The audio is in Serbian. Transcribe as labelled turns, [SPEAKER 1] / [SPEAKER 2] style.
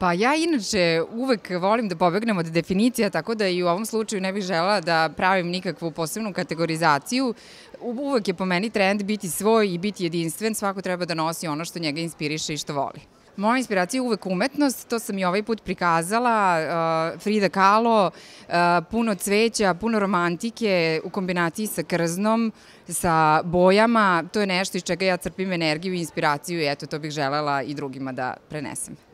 [SPEAKER 1] Pa ja inače uvek volim da pobegnem od definicija, tako da i u ovom slučaju ne bih žela da pravim nikakvu posebnu kategorizaciju. Uvek je po meni trend biti svoj i biti jedinstven, svako treba da nosi ono što njega inspiriše i što voli. Moja inspiracija je uvek umetnost, to sam i ovaj put prikazala, uh, Frida Kahlo, uh, puno cveća, puno romantike u kombinaciji sa krznom, sa bojama, to je nešto iz čega ja crpim energiju i inspiraciju i eto, to bih želela i drugima da prenesem.